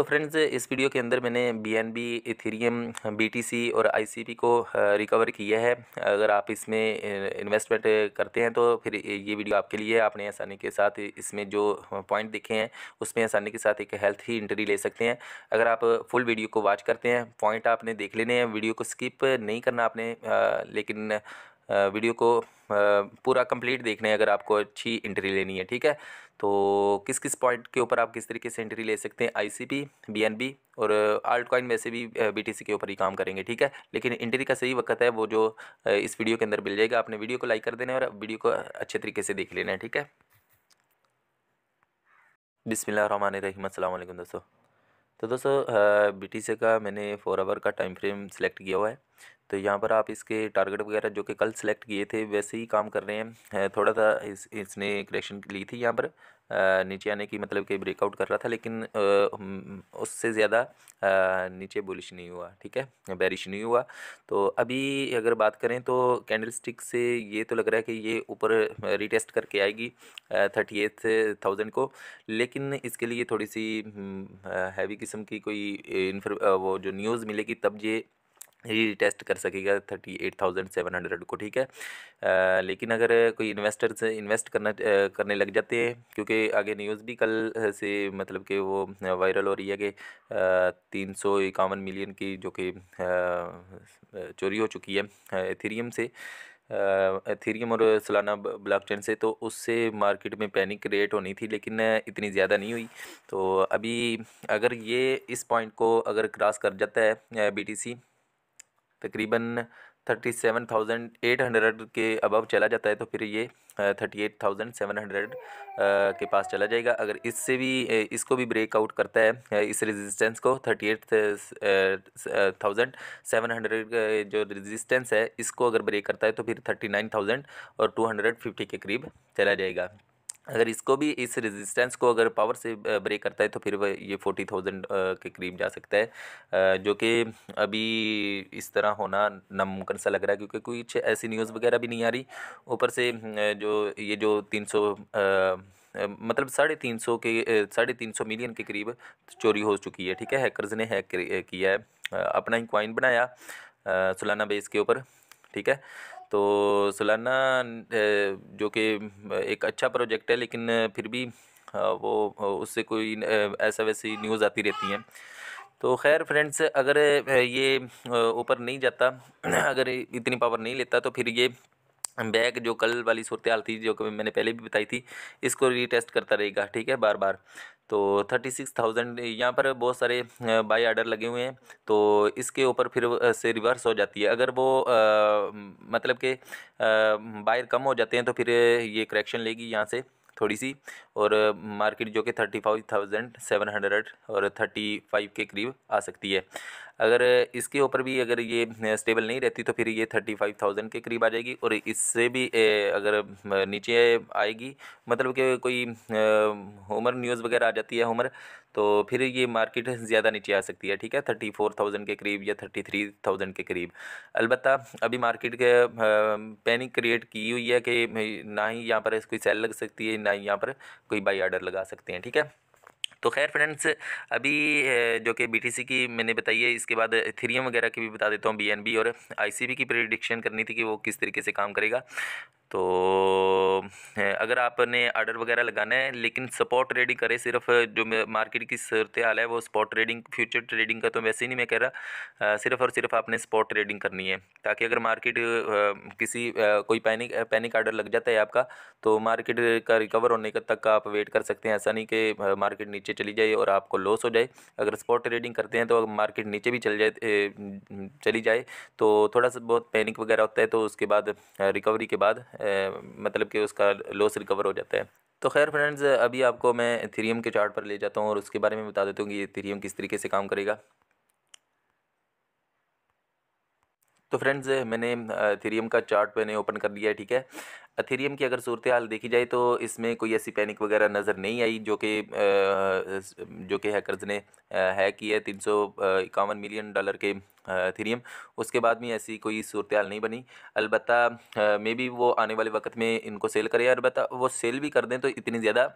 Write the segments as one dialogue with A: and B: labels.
A: तो फ्रेंड्स इस वीडियो के अंदर मैंने B N B Ethereum B T C और आई सी पी को रिकवर किया है अगर आप इसमें इन्वेस्टमेंट करते हैं तो फिर ये वीडियो आपके लिए आपने आसानी के साथ इसमें जो पॉइंट देखे हैं उसमें आसानी के साथ एक हेल्थ ही इंट्री ले सकते हैं अगर आप फुल वीडियो को वॉच करते हैं पॉइंट आपने देख लेने हैं वीडियो को स्किप नहीं करना आपने लेकिन वीडियो को पूरा कंप्लीट देख लें अगर आपको अच्छी इंट्री लेनी है ठीक है तो किस किस पॉइंट के ऊपर आप किस तरीके से इंट्री ले सकते हैं आईसीपी बीएनबी और आल्ट कॉइन वैसे भी बीटीसी के ऊपर ही काम करेंगे ठीक है लेकिन एंट्री का सही वक्त है वो जो इस वीडियो के अंदर मिल जाएगा आपने वीडियो को लाइक कर देना और वीडियो को अच्छे तरीके से देख लेना है ठीक है बिसमिल्ल रही अल्लाम दोस्तों तो दोस्तों बी टी सी का मैंने फोर आवर का टाइम फ्रेम सेलेक्ट किया हुआ है तो यहाँ पर आप इसके टारगेट वगैरह जो कि कल सेलेक्ट किए थे वैसे ही काम कर रहे हैं थोड़ा सा इस इसने करेक्शन ली थी यहाँ पर नीचे आने की मतलब कि ब्रेकआउट कर रहा था लेकिन उससे ज़्यादा नीचे बुलिश नहीं हुआ ठीक है बैरिश नहीं हुआ तो अभी अगर बात करें तो कैंडल स्टिक से ये तो लग रहा है कि ये ऊपर रिटेस्ट करके आएगी थर्टी एथ थाउजेंड को लेकिन इसके लिए थोड़ी सी हैवी हम्म, किस्म की कोई इन्फर वो जो न्यूज़ मिलेगी तब ये ये कर सकेगा thirty eight thousand seven hundred को ठीक है आ, लेकिन अगर कोई इन्वेस्टर्स इन्वेस्ट करना आ, करने लग जाते हैं क्योंकि आगे न्यूज़ भी कल से मतलब कि वो वायरल हो रही है कि तीन सौ इक्यावन मिलियन की जो कि चोरी हो चुकी है एथेरियम से एथेरियम और सलाना ब्लॉकचेन से तो उससे मार्केट में पैनिक क्रिएट होनी थी लेकिन इतनी ज़्यादा नहीं हुई तो अभी अगर ये इस पॉइंट को अगर क्रॉस कर जाता है बीटीसी तकरीबन thirty seven thousand eight hundred के अबव चला जाता है तो फिर ये thirty eight thousand seven hundred के पास चला जाएगा अगर इससे भी इसको भी ब्रेकआउट करता है इस रेजिस्टेंस को thirty eight thousand seven hundred जो रेजिस्टेंस है इसको अगर ब्रेक करता है तो फिर थर्टी नाइन थाउजेंड और टू हंड्रेड फिफ्टी के करीब चला जाएगा अगर इसको भी इस रेजिस्टेंस को अगर पावर से ब्रेक करता है तो फिर वह ये फोर्टी थाउजेंड के करीब जा सकता है जो कि अभी इस तरह होना नामुमकिन सा लग रहा है क्योंकि कुछ ऐसी न्यूज़ वगैरह भी नहीं आ रही ऊपर से जो ये जो तीन सौ मतलब साढ़े तीन सौ के साढ़े तीन सौ मिलियन के करीब चोरी हो चुकी है ठीक है हैकर्स ने हैक किया है अपना ही क्वाइन बनाया सुलाना बेस के ऊपर ठीक है तो सालाना जो कि एक अच्छा प्रोजेक्ट है लेकिन फिर भी वो उससे कोई ऐसा वैसी न्यूज़ आती रहती हैं तो खैर फ्रेंड्स अगर ये ऊपर नहीं जाता अगर इतनी पावर नहीं लेता तो फिर ये बैग जो कल वाली सूरत हाल थी जो कि मैंने पहले भी बताई थी इसको रीटेस्ट करता रहेगा ठीक है बार बार तो थर्टी सिक्स थाउजेंड यहाँ पर बहुत सारे बाई आर्डर लगे हुए हैं तो इसके ऊपर फिर से रिवर्स हो जाती है अगर वो आ, मतलब के बायर कम हो जाते हैं तो फिर ये करेक्शन लेगी यहाँ से थोड़ी सी और मार्केट जो कि thirty five thousand seven hundred और थर्टी फाइव के करीब आ सकती है अगर इसके ऊपर भी अगर ये स्टेबल नहीं रहती तो फिर ये थर्टी फाइव थाउजेंड के करीब आ जाएगी और इससे भी अगर नीचे आएगी मतलब कि कोई होमर न्यूज़ वगैरह आ जाती है होमर तो फिर ये मार्केट ज़्यादा नीचे आ सकती है ठीक है थर्टी फोर थाउजेंड के करीब या थर्टी थ्री थाउजेंड के करीब अलबत् अभी मार्केट के पैनिक क्रिएट की हुई है कि ना ही यहाँ पर कोई सेल लग सकती है ना ही यहाँ पर कोई बाई ऑर्डर लगा सकते हैं ठीक है तो खैर फ्रेंड्स अभी जो कि बीटीसी की मैंने बताई है इसके बाद थ्रियम वगैरह की भी बता देता हूँ बीएनबी और आईसीबी की प्रिडिक्शन करनी थी कि वो किस तरीके से काम करेगा तो अगर आपने आर्डर वगैरह लगाना है लेकिन स्पॉट ट्रेडिंग करें सिर्फ जो मार्केट की सूरत हाल है वो स्पॉट ट्रेडिंग फ्यूचर ट्रेडिंग का तो वैसे ही नहीं मैं कह रहा सिर्फ और सिर्फ आपने स्पॉट ट्रेडिंग करनी है ताकि अगर मार्केट किसी कोई पैनिक पैनिक आर्डर लग जाता है आपका तो मार्केट का रिकवर होने तक का आप वेट कर सकते हैं ऐसा नहीं कि मार्केट नीचे चली जाए और आपको लॉस हो जाए अगर स्पॉट ट्रेडिंग करते हैं तो मार्केट नीचे भी चल जाए चली जाए तो थोड़ा सा बहुत पैनिक वगैरह होता है तो उसके बाद रिकवरी के बाद मतलब कि उसका लॉस रिकवर हो जाता है तो खैर फ्रेंड्स अभी आपको मैं थीरियम के चार्ट पर ले जाता हूँ और उसके बारे में बता देता हूँ कि ये थीरियम किस तरीके से काम करेगा तो फ्रेंड्स मैंने थीरियम का चार्ट मैंने ओपन कर लिया है ठीक है अथेरियम की अगर सूरत हाल देखी जाए तो इसमें कोई ऐसी पैनिक वगैरह नज़र नहीं आई जो कि जो कि हैकर्स ने हैक की है तीन सौ इक्यावन मिलियन डॉलर के थीरियम उसके बाद में ऐसी कोई सूरत हाल नहीं बनी अलबत् मे बी वो आने वाले वक्त में इनको सेल करें अलबत् वो सेल भी कर दें तो इतनी ज़्यादा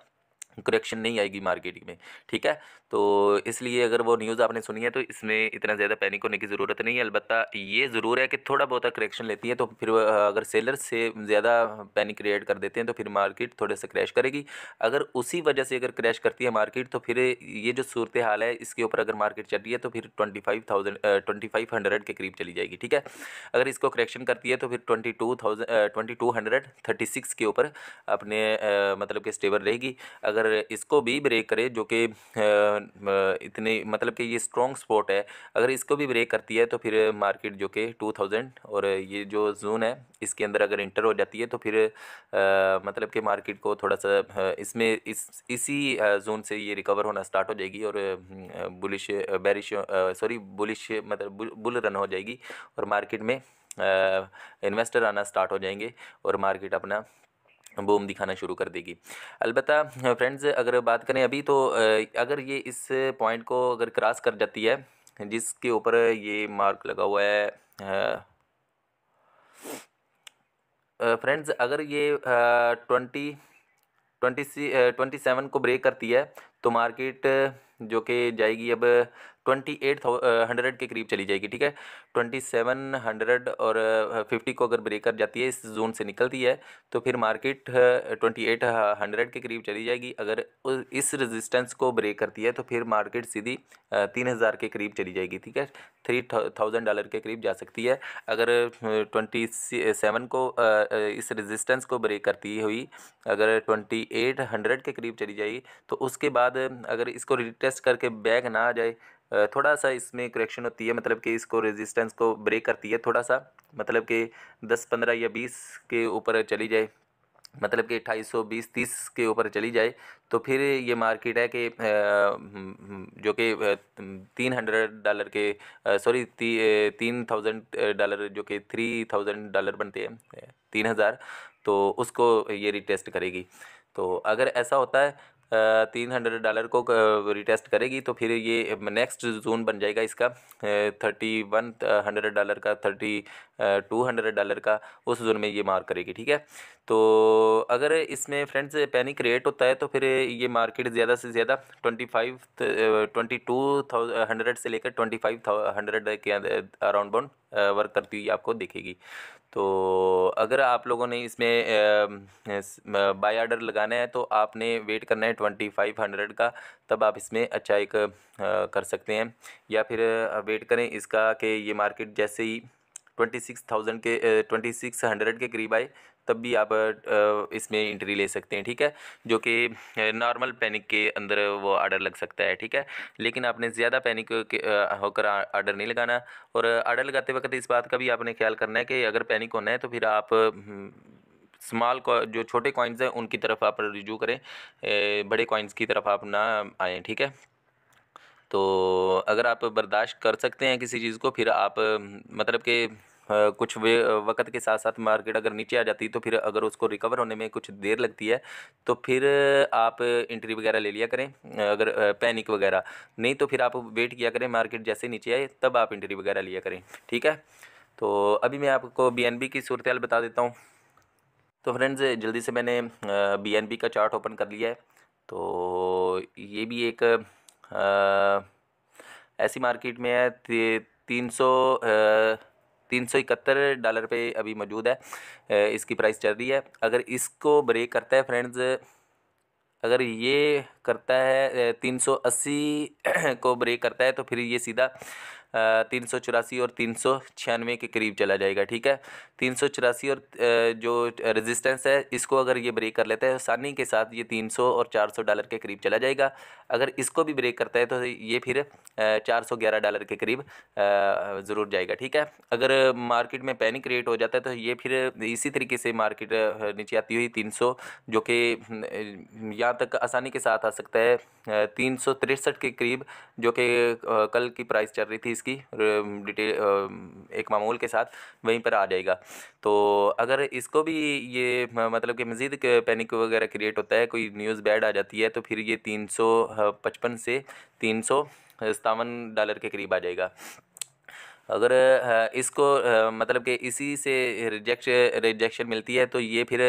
A: करेक्शन नहीं आएगी मार्केट में ठीक है तो इसलिए अगर वो न्यूज़ आपने सुनी है तो इसमें इतना ज़्यादा पैनिक होने की ज़रूरत नहीं है अलबत्त ये ज़रूर है कि थोड़ा बहुत करेक्शन लेती है तो फिर अगर सेलर से ज़्यादा पैनिक क्रिएट कर देते हैं तो फिर मार्केट थोड़े से क्रैश करेगी अगर उसी वजह से अगर क्रैश करती है मार्केट तो फिर ये जो सूरत हाल है इसके ऊपर अगर मार्केट चल रही है तो फिर twenty five thousand twenty five hundred के करीब चली जाएगी ठीक है अगर इसको करेक्शन करती है तो फिर twenty two thousand twenty two hundred thirty six के ऊपर अपने मतलब कि स्टेबल रहेगी अगर अगर इसको भी ब्रेक करे जो कि इतने मतलब कि ये स्ट्रॉन्ग स्पोर्ट है अगर इसको भी ब्रेक करती है तो फिर मार्केट जो कि 2000 और ये जो जोन है इसके अंदर अगर इंटर हो जाती है तो फिर आ, मतलब कि मार्केट को थोड़ा सा इसमें इस इसी जोन से ये रिकवर होना स्टार्ट हो जाएगी और बुलिश बैरिश सॉरी बुलिश मतलब बुल रन हो जाएगी और मार्केट में इन्वेस्टर आना स्टार्ट हो जाएंगे और मार्केट अपना बूम दिखाना शुरू कर देगी अलबत् फ्रेंड्स अगर बात करें अभी तो अगर ये इस पॉइंट को अगर क्रॉस कर जाती है जिसके ऊपर ये मार्क लगा हुआ है फ्रेंड्स अगर ये twenty twenty C twenty seven को ब्रेक करती है तो मार्केट जो कि जाएगी अब ट्वेंटी एट हंड्रेड के करीब चली जाएगी ठीक है ट्वेंटी सेवन हंड्रेड और फिफ्टी को अगर ब्रेक कर जाती है इस जोन से निकलती है तो फिर मार्केट ट्वेंटी एट हंड्रेड के करीब चली जाएगी अगर इस रेजिस्टेंस को ब्रेक करती है तो फिर मार्केट सीधी तीन हज़ार के करीब चली जाएगी ठीक है थ्री थाउजेंड डॉलर के करीब जा सकती है अगर ट्वेंटी सेवन को इस रेजिस्टेंस को ब्रेक करती हुई अगर ट्वेंटी एट हंड्रेड के करीब चली जाएगी तो उसके बाद अगर इसको रिटेस्ट करके बैक ना आ जाए थोड़ा सा इसमें करेक्शन होती है मतलब कि इसको रेजिस्टेंस को ब्रेक करती है थोड़ा सा मतलब कि 10 15 या 20 के ऊपर चली जाए मतलब कि अट्ठाईस सौ बीस तीस के ऊपर चली जाए तो फिर ये मार्केट है कि हम्म, हम्म, जो कि तीन हंड्रेड डॉलर के सॉरी ती, तीन थाउजेंड डॉलर जो कि थ्री थाउजेंड डॉलर बनते हैं तीन हज़ार तो उसको ये रिटेस्ट करेगी तो अगर ऐसा होता है तीन हंड्रेड डॉलर को रिटेस्ट करेगी तो फिर ये नेक्स्ट जोन बन जाएगा इसका थर्टी वन हंड्रेड डॉलर का थर्टी टू हंड्रेड डॉलर का उस जोन में ये मार करेगी ठीक है तो अगर इसमें फ्रेंड्स पैनिक क्रिएट होता है तो फिर ये मार्केट ज़्यादा से ज़्यादा twenty five twenty two hundred से लेकर ट्वेंटी फाइव हंड्रेड के अराउंड बाउंड वर्क करती हुई आपको दिखेगी तो अगर आप लोगों ने इसमें बाय आर्डर लगाना है तो आपने वेट करना है ट्वेंटी फाइव हंड्रेड का तब आप इसमें अच्छा एक कर सकते हैं या फिर वेट करें इसका कि ये मार्केट जैसे ही ट्वेंटी सिक्स थाउजेंड के ट्वेंटी सिक्स हंड्रेड के करीब आए तब भी आप इसमें इंट्री ले सकते हैं ठीक है जो कि नॉर्मल पैनिक के अंदर वो आर्डर लग सकता है ठीक है लेकिन आपने ज़्यादा पैनिक होकर आर्डर नहीं लगाना और आर्डर लगाते वक्त इस बात का भी आपने ख्याल करना है कि अगर पैनिक होना है तो फिर आप स्मॉल हम्म, जो छोटे कॉइन्स हैं उनकी तरफ आप रिजू करें बड़े कॉइन्स की तरफ आप ना आएँ ठीक है तो अगर आप बर्दाश्त कर सकते हैं किसी चीज़ को फिर आप मतलब कि कुछ वे वक़्त के साथ साथ मार्केट अगर नीचे आ जाती है तो फिर अगर उसको रिकवर होने में कुछ देर लगती है तो फिर आप इंट्री वगैरह ले लिया करें अगर पैनिक वगैरह नहीं तो फिर आप वेट किया करें मार्केट जैसे नीचे आए तब आप इंट्री वगैरह लिया करें ठीक है तो अभी मैं आपको बी की सूरत बता देता हूँ तो फ्रेंड्स जल्दी से मैंने बी का चार्ट ओपन कर लिया है तो ये भी एक ऐसी मार्केट में है तीन सौ तीन सौ इकहत्तर डॉलर पे अभी मौजूद है इसकी प्राइस चल रही है अगर इसको ब्रेक करता है फ्रेंड्स अगर ये करता है तीन सौ अस्सी को ब्रेक करता है तो फिर ये सीधा तीन सौ चौरासी और तीन सौ छियानवे के करीब चला जाएगा ठीक है तीन सौ चौरासी और जो रेजिस्टेंस है इसको अगर ये ब्रेक कर लेता है आसानी के साथ ये तीन सौ और चार सौ डॉलर के करीब चला जाएगा अगर इसको भी ब्रेक करता है तो ये फिर चार सौ ग्यारह डॉलर के करीब ज़रूर जाएगा ठीक है अगर मार्केट में पैनिक क्रिएट हो जाता है तो ये फिर इसी तरीके से मार्केट नीचे आती हुई तीन सौ जो कि यहाँ तक आसानी के साथ आ सकता है तीन सौ तिरसठ के करीब जो कि कल की प्राइस चल रही थी इसकी डिटेल एक मामूल के साथ वहीं पर आ जाएगा तो अगर इसको भी ये मतलब कि मज़ीद पैनिक वगैरह क्रिएट होता है कोई न्यूज़ बैड आ जाती है तो फिर ये तीन सौ पचपन से तीन सौ सतावन डॉलर के करीब आ जाएगा अगर इसको मतलब कि इसी से रिजेक्श रिजेक्शन मिलती है तो ये फिर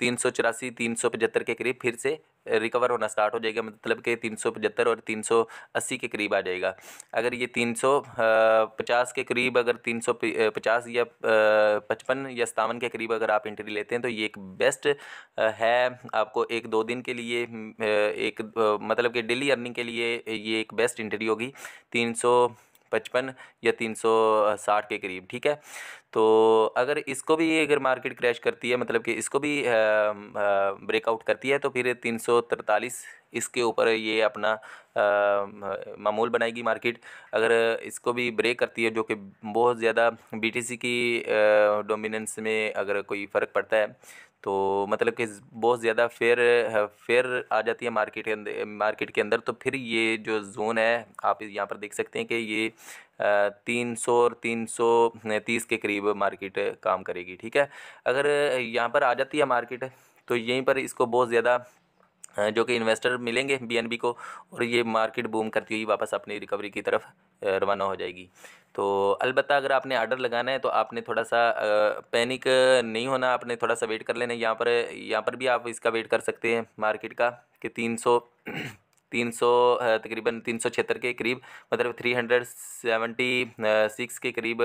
A: तीन सौ चौरासी तीन सौ पचहत्तर के करीब फिर से रिकवर होना स्टार्ट हो जाएगा मतलब कि तीन सौ पचहत्तर और तीन सौ अस्सी के करीब आ जाएगा अगर ये तीन सौ पचास के करीब अगर तीन सौ पचास या पचपन या सतावन के करीब अगर आप एंट्री लेते हैं तो ये एक बेस्ट है आपको एक दो दिन के लिए एक मतलब कि डेली अर्निंग के लिए ये एक बेस्ट एंट्री होगी तीन सौ पचपन या तीन सौ साठ के करीब ठीक है तो अगर इसको भी अगर मार्केट क्रैश करती है मतलब कि इसको भी ब्रेकआउट करती है तो फिर तीन इसके ऊपर ये अपना मामूल बनाएगी मार्केट अगर इसको भी ब्रेक करती है जो कि बहुत ज़्यादा बीटीसी की डोमिनेंस में अगर कोई फ़र्क पड़ता है तो मतलब कि बहुत ज़्यादा फेयर फेयर आ जाती है मार्केट के अंदर मार्केट के अंदर तो फिर ये जो जोन है आप यहाँ पर देख सकते हैं कि ये तीन सौ और तीन सौ तीस के करीब मार्केट काम करेगी ठीक है अगर यहाँ पर आ जाती है मार्केट तो यहीं पर इसको बहुत ज़्यादा जो कि इन्वेस्टर मिलेंगे बीएनबी को और ये मार्केट बूम करती हुई वापस अपनी रिकवरी की तरफ रवाना हो जाएगी तो अलबत्त अगर आपने आर्डर लगाना है तो आपने थोड़ा सा पैनिक नहीं होना आपने थोड़ा सा वेट कर लेना यहाँ पर यहाँ पर भी आप इसका वेट कर सकते हैं मार्केट का कि तीन सौ तीन सौ तकरीबन तीन सौ छिहत्तर के करीब मतलब थ्री हंड्रेड सेवेंटी सिक्स के करीब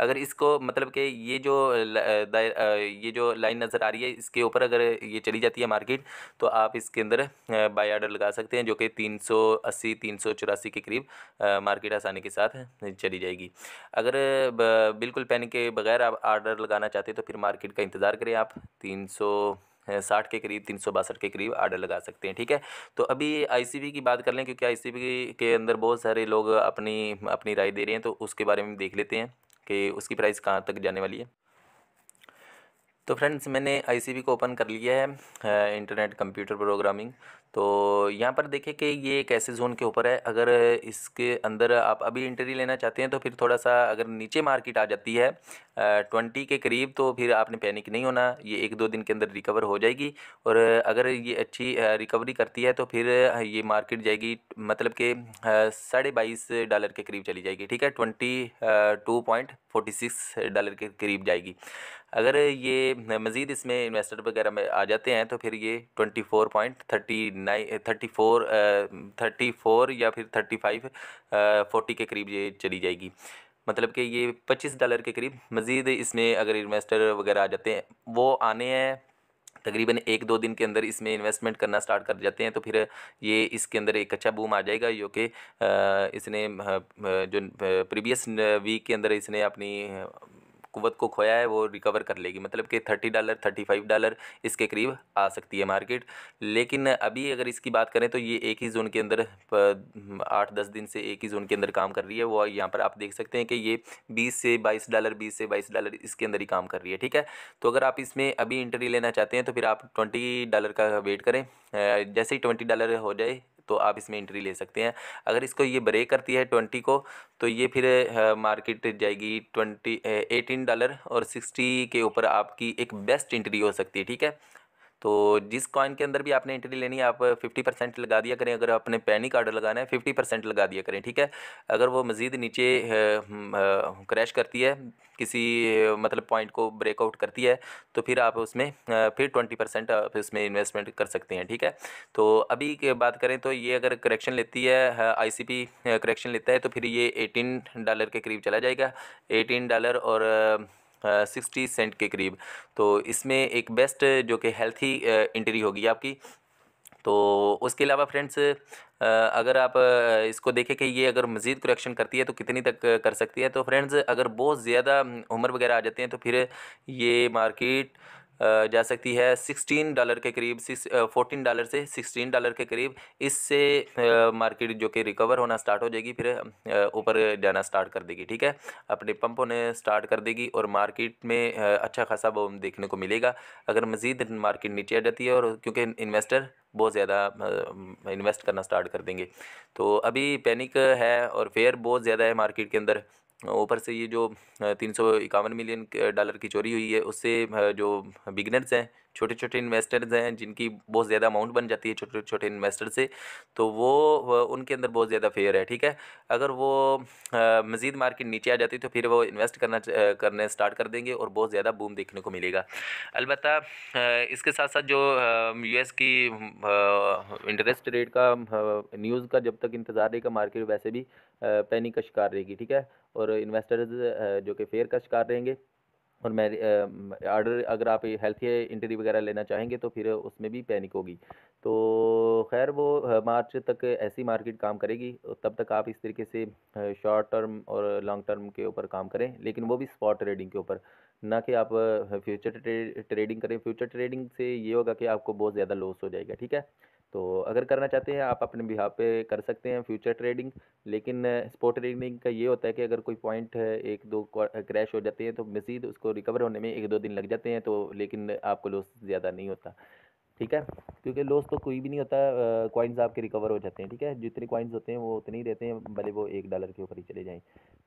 A: अगर इसको मतलब कि ये जो ये जो लाइन नज़र आ रही है इसके ऊपर अगर ये चली जाती है मार्केट तो आप इसके अंदर बाई आर्डर लगा सकते हैं जो कि तीन सौ अस्सी तीन सौ चौरासी के करीब मार्केट आसानी के साथ चली जाएगी अगर बिल्कुल पैनिक के बगैर आप आर्डर लगाना चाहते हैं तो फिर मार्केट का इंतज़ार करें आप तीन सौ साठ के करीब तीन सौ बासठ के करीब आर्डर लगा सकते हैं ठीक है तो अभी आईसीबी की बात कर लें क्योंकि आईसीबी के अंदर बहुत सारे लोग अपनी अपनी राय दे रहे हैं तो उसके बारे में देख लेते हैं कि उसकी प्राइस कहाँ तक जाने वाली है तो फ्रेंड्स मैंने आई को ओपन कर लिया है इंटरनेट कंप्यूटर प्रोग्रामिंग तो यहाँ पर देखें कि ये कैसे जोन के ऊपर है अगर इसके अंदर आप अभी इंटरव्यू लेना चाहते हैं तो फिर थोड़ा सा अगर नीचे मार्केट आ जाती है ट्वेंटी के करीब तो फिर आपने पैनिक नहीं होना ये एक दो दिन के अंदर रिकवर हो जाएगी और अगर ये अच्छी रिकवरी करती है तो फिर ये मार्केट जाएगी मतलब के साढ़े बाईस डॉलर के करीब चली जाएगी ठीक है twenty two point forty six dollar के करीब जाएगी अगर ये मज़ीद इसमें इन्वेस्टर वगैरह में आ जाते हैं तो फिर ये twenty four point thirty nine thirty four thirty four या फिर थर्टी फाइव फोर्टी के करीब ये चली जाएगी मतलब कि ये पच्चीस डॉलर के करीब मज़ीद इसमें अगर इन्वेस्टर वगैरह आ जाते हैं वो आने हैं तकरीबन एक दो दिन के अंदर इसमें इन्वेस्टमेंट करना स्टार्ट कर जाते हैं तो फिर ये इसके अंदर एक अच्छा बूम आ जाएगा जो कि इसने जो प्रीवियस वीक के अंदर इसने अपनी कुवत को खोया है वो रिकवर कर लेगी मतलब कि thirty dollar thirty five dollar इसके करीब आ सकती है मार्केट लेकिन अभी अगर इसकी बात करें तो ये एक ही जोन के अंदर आठ दस दिन से एक ही जोन के अंदर काम कर रही है वो यहाँ पर आप देख सकते हैं कि ये बीस से बाईस डॉलर बीस से बाईस डॉलर इसके अंदर ही काम कर रही है ठीक है तो अगर आप इसमें अभी इंटरव्यू लेना चाहते हैं तो फिर आप ट्वेंटी डॉलर का वेट करें जैसे ही ट्वेंटी डॉलर हो जाए तो आप इसमें एंट्री ले सकते हैं अगर इसको ये ब्रेक करती है ट्वेंटी को तो ये फिर मार्केट जाएगी ट्वेंटी एटीन डॉलर और सिक्सटी के ऊपर आपकी एक बेस्ट एंट्री हो सकती है ठीक है तो जिस कॉइन के अंदर भी आपने एंट्री लेनी है आप फिफ्टी परसेंट लगा दिया करें अगर आपने पैनिक आर्डर लगाना है फिफ्टी परसेंट लगा दिया करें ठीक है अगर वो मज़ीद नीचे क्रैश हम्म, करती है किसी मतलब पॉइंट को ब्रेकआउट करती है तो फिर आप उसमें फिर ट्वेंटी परसेंट आप उसमें इन्वेस्टमेंट कर सकते हैं ठीक है तो अभी बात करें तो ये अगर करेक्शन लेती है आईसीपी करेक्शन लेता है तो फिर ये एटीन डॉलर के करीब चला जाएगा एटीन डॉलर और सिक्सटी सेंट के करीब तो इसमें एक बेस्ट जो कि हेल्थी इंट्री होगी आपकी तो उसके अलावा फ्रेंड्स अगर आप इसको देखें कि ये अगर मज़ीद करेक्शन करती है तो कितनी तक कर सकती है तो फ्रेंड्स अगर बहुत ज़्यादा उम्र वगैरह आ जाती हैं तो फिर ये मार्केट जा सकती है सिक्सटीन डॉलर के करीब सिक्स फोर्टीन डॉलर से सिक्सटीन डॉलर के करीब इससे मार्केट जो कि रिकवर होना स्टार्ट हो जाएगी फिर ऊपर जाना स्टार्ट कर देगी ठीक है अपने पंप होने स्टार्ट कर देगी और मार्केट में अच्छा खासा वो देखने को मिलेगा अगर मज़ीद मार्केट नीचे आ जाती है और क्योंकि इन्वेस्टर बहुत ज़्यादा इन्वेस्ट करना स्टार्ट कर देंगे तो अभी पैनिक है और फेयर बहुत ज़्यादा है मार्केट के अंदर ऊपर से ये जो तीन सौ इक्यावन मिलियन डॉलर की चोरी हुई है उससे जो बिगनर्स हैं छोटे छोटे इन्वेस्टर्स हैं जिनकी बहुत ज़्यादा अमाउंट बन जाती है छोटे छोटे इन्वेस्टर से तो वो उनके अंदर बहुत ज़्यादा फेयर है ठीक है अगर वो मज़ीद मार्केट नीचे आ जाती है तो फिर वो इन्वेस्ट करना करने स्टार्ट कर देंगे और बहुत ज़्यादा बूम देखने को मिलेगा अलबत् इसके साथ साथ जो यू की इंटरेस्ट रेट का न्यूज़ का जब तक इंतज़ार रहेगा मार्केट वैसे भी पैनिक का शिकार रहेगी ठीक है और इन्वेस्टर्स जो कि फेयर का शिकार रहेंगे और मैरी आर्डर अगर आप हेल्थ इंटरी वगैरह लेना चाहेंगे तो फिर उसमें भी पैनिक होगी तो खैर वो मार्च तक ऐसी मार्केट काम करेगी तब तक आप इस तरीके से शॉर्ट टर्म और लॉन्ग टर्म के ऊपर काम करें लेकिन वो भी स्पॉट ट्रेडिंग के ऊपर ना कि आप फ्यूचर ट्रेडिंग करें फ्यूचर ट्रेडिंग से ये होगा कि आपको बहुत ज़्यादा लॉस हो जाएगा ठीक है तो अगर करना चाहते हैं आप अपने बिहार पे कर सकते हैं फ्यूचर ट्रेडिंग लेकिन स्पॉट ट्रेडिंग का ये होता है कि अगर कोई पॉइंट एक दो क्रैश हो जाते हैं तो मज़ीद उसको रिकवर होने में एक दो दिन लग जाते हैं तो लेकिन आपको लॉस ज़्यादा नहीं होता ठीक है क्योंकि लॉस तो कोई भी नहीं होता कॉइन्स आपके रिकवर हो जाते हैं ठीक है जितने कॉइन्स होते हैं वो उतने ही रहते हैं भले वो एक डॉलर के ऊपर ही चले जाएँ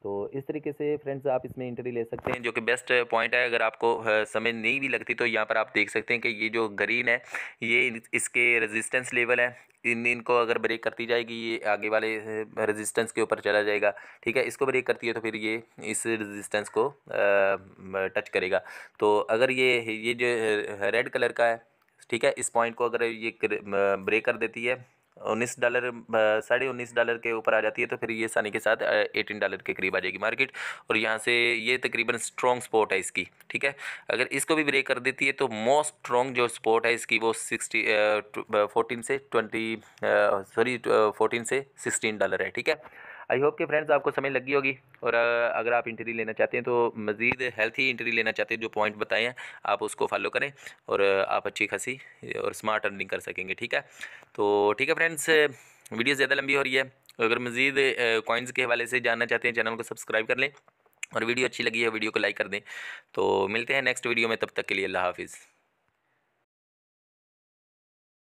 A: तो इस तरीके से फ्रेंड्स आप इसमें इंट्री ले सकते हैं जो कि बेस्ट पॉइंट है अगर आपको समय नहीं भी लगती तो यहाँ पर आप देख सकते हैं कि ये जो ग्रीन है ये इसके रेजिस्टेंस लेवल है इन इनको अगर ब्रेक करती जाएगी ये आगे वाले रेजिस्टेंस के ऊपर चला जाएगा ठीक है इसको ब्रेक करती है तो फिर ये इस रेजिस्टेंस को टच करेगा तो अगर ये ये जो रेड कलर का है ठीक है इस पॉइंट को अगर ये ब्रेक कर देती है उन्नीस डॉलर साढ़े उन्नीस डॉलर के ऊपर आ जाती है तो फिर ये सानी के साथ एटीन डॉलर के करीब आ जाएगी मार्केट और यहाँ से ये तकरीबन स्ट्रॉन्ग स्पोर्ट है इसकी ठीक है अगर इसको भी ब्रेक कर देती है तो मोस्ट स्ट्रॉन्ग जो स्पोर्ट है इसकी वो सिक्सटी फोर्टीन से ट्वेंटी सॉरी फोर्टीन से सिक्सटीन डॉलर है ठीक है आई होप कि फ्रेंड्स आपको समझ लगी होगी और अगर आप इंटरव्यू लेना चाहते हैं तो मज़ीद हेल्थी इंटरव्यू लेना चाहते हैं जो पॉइंट बताए हैं आप उसको फॉलो करें और आप अच्छी खासी और स्मार्ट अर्निंग कर सकेंगे ठीक है तो ठीक है फ्रेंड्स वीडियो ज़्यादा लंबी हो रही है अगर मज़ीद कॉइन्स के हवाले से जानना चाहते हैं चैनल को सब्सक्राइब कर लें और वीडियो अच्छी लगी है वीडियो को लाइक कर दें तो मिलते हैं नेक्स्ट वीडियो में तब तक के लिए अल्लाह हाफिज़